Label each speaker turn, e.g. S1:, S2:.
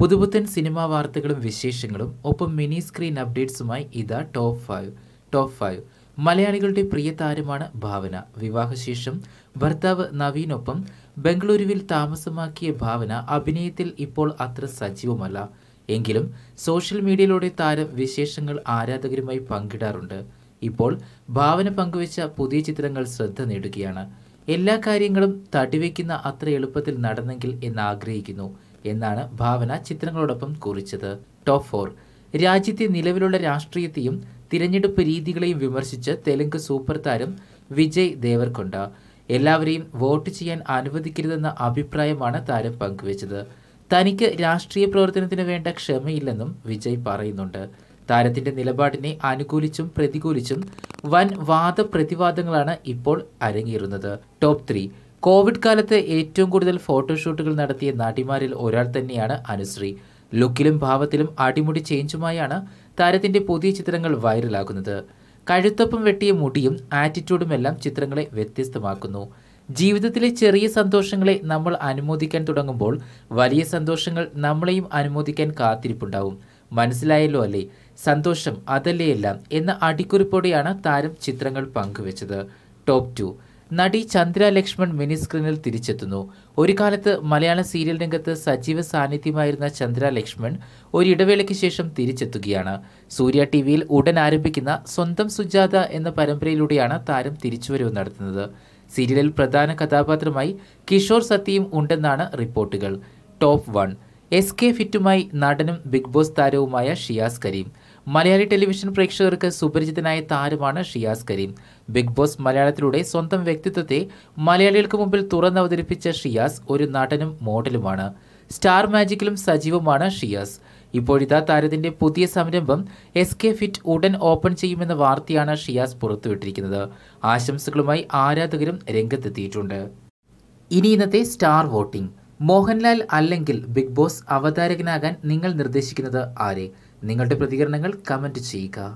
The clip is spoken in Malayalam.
S1: പുതുപുത്തൻ സിനിമാ വാർത്തകളും വിശേഷങ്ങളും ഒപ്പം മിനി സ്ക്രീൻ അപ്ഡേറ്റ്സുമായി ഇതാ ടോപ്പ് ഫൈവ് ടോപ്പ് ഫൈവ് മലയാളികളുടെ പ്രിയ താരമാണ് ഭാവന വിവാഹശേഷം ഭർത്താവ് നവീനൊപ്പം ബംഗളൂരുവിൽ താമസമാക്കിയ ഭാവന അഭിനയത്തിൽ ഇപ്പോൾ അത്ര സജീവമല്ല എങ്കിലും സോഷ്യൽ മീഡിയയിലൂടെ താരം വിശേഷങ്ങൾ ആരാധകരുമായി പങ്കിടാറുണ്ട് ഇപ്പോൾ ഭാവന പങ്കുവച്ച പുതിയ ചിത്രങ്ങൾ ശ്രദ്ധ നേടുകയാണ് എല്ലാ കാര്യങ്ങളും തടിവെക്കുന്ന അത്ര എളുപ്പത്തിൽ നടന്നെങ്കിൽ എന്നാഗ്രഹിക്കുന്നു എന്നാണ് ഭാവന ചിത്രങ്ങളോടൊപ്പം കുറിച്ചത് ടോപ്പ് ഫോർ രാജ്യത്തെ നിലവിലുള്ള രാഷ്ട്രീയത്തെയും തിരഞ്ഞെടുപ്പ് രീതികളെയും വിമർശിച്ച് തെലുങ്ക് സൂപ്പർ താരം വിജയ് ദേവർകൊണ്ട എല്ലാവരെയും വോട്ട് ചെയ്യാൻ അനുവദിക്കരുതെന്ന അഭിപ്രായമാണ് താരം പങ്കുവച്ചത് തനിക്ക് രാഷ്ട്രീയ പ്രവർത്തനത്തിന് വേണ്ട ക്ഷമയില്ലെന്നും വിജയ് പറയുന്നുണ്ട് താരത്തിന്റെ നിലപാടിനെ അനുകൂലിച്ചും പ്രതികൂലിച്ചും വൻ വാദപ്രതിവാദങ്ങളാണ് ഇപ്പോൾ അരങ്ങേറുന്നത് ടോപ്പ് ത്രീ കോവിഡ് കാലത്ത് ഏറ്റവും കൂടുതൽ ഫോട്ടോഷൂട്ടുകൾ നടത്തിയ നടിമാരിൽ ഒരാൾ തന്നെയാണ് അനുശ്രീ ലുക്കിലും ഭാവത്തിലും അടിമുടി ചേഞ്ചുമായാണ് താരത്തിന്റെ പുതിയ ചിത്രങ്ങൾ വൈറലാകുന്നത് കഴുത്തൊപ്പം വെട്ടിയ മുടിയും ആറ്റിറ്റ്യൂഡും എല്ലാം ചിത്രങ്ങളെ വ്യത്യസ്തമാക്കുന്നു ജീവിതത്തിലെ ചെറിയ സന്തോഷങ്ങളെ നമ്മൾ അനുമോദിക്കാൻ തുടങ്ങുമ്പോൾ വലിയ സന്തോഷങ്ങൾ നമ്മളെയും അനുമോദിക്കാൻ കാത്തിരിപ്പുണ്ടാവും മനസ്സിലായല്ലോ അല്ലേ സന്തോഷം അതല്ലേ എല്ലാം എന്ന അടിക്കുറിപ്പോടെയാണ് താരം ചിത്രങ്ങൾ പങ്കുവച്ചത് ടോപ്പ് ടു നടി ചന്ദ്ര ലക്ഷ്മൺ സ്ക്രീനിൽ തിരിച്ചെത്തുന്നു ഒരു കാലത്ത് മലയാള സീരിയൽ രംഗത്ത് സജീവ സാന്നിധ്യമായിരുന്ന ചന്ദ്ര ലക്ഷ്മൺ ഒരിടവേളയ്ക്ക് ശേഷം തിരിച്ചെത്തുകയാണ് സൂര്യ ടി വിയിൽ ഉടൻ ആരംഭിക്കുന്ന സ്വന്തം സുജാത എന്ന പരമ്പരയിലൂടെയാണ് താരം തിരിച്ചുവരവ് നടത്തുന്നത് സീരിയലിൽ പ്രധാന കഥാപാത്രമായി കിഷോർ സത്യയും ഉണ്ടെന്നാണ് റിപ്പോർട്ടുകൾ ടോപ്പ് വൺ എസ് കെ ഫിറ്റുമായി നടനും ബിഗ് ബോസ് താരവുമായ ഷിയാസ് കരീം മലയാളി ടെലിവിഷൻ പ്രേക്ഷകർക്ക് സുപരിചിതനായ താരമാണ് ഷിയാസ് കരീം ബിഗ് ബോസ് മലയാളത്തിലൂടെ സ്വന്തം വ്യക്തിത്വത്തെ മലയാളികൾക്ക് മുമ്പിൽ തുറന്നവതരിപ്പിച്ച ഷിയാസ് ഒരു നടനും മോഡലുമാണ് സ്റ്റാർ മാജിക്കിലും സജീവമാണ് ഷിയാസ് ഇപ്പോഴിതാ താരത്തിന്റെ പുതിയ സംരംഭം എസ് കെ ഫിറ്റ് ഉടൻ ഓപ്പൺ ചെയ്യുമെന്ന വാർത്തയാണ് ഷിയാസ് പുറത്തുവിട്ടിരിക്കുന്നത് ആശംസകളുമായി ആരാധകരും രംഗത്തെത്തിയിട്ടുണ്ട് ഇനി ഇന്നത്തെ സ്റ്റാർ വോട്ടിംഗ് മോഹൻലാൽ അല്ലെങ്കിൽ ബിഗ് ബോസ് അവതാരകനാകാൻ നിങ്ങൾ നിർദ്ദേശിക്കുന്നത് ആരെ നിങ്ങളുടെ പ്രതികരണങ്ങൾ കമൻറ്റ് ചെയ്യുക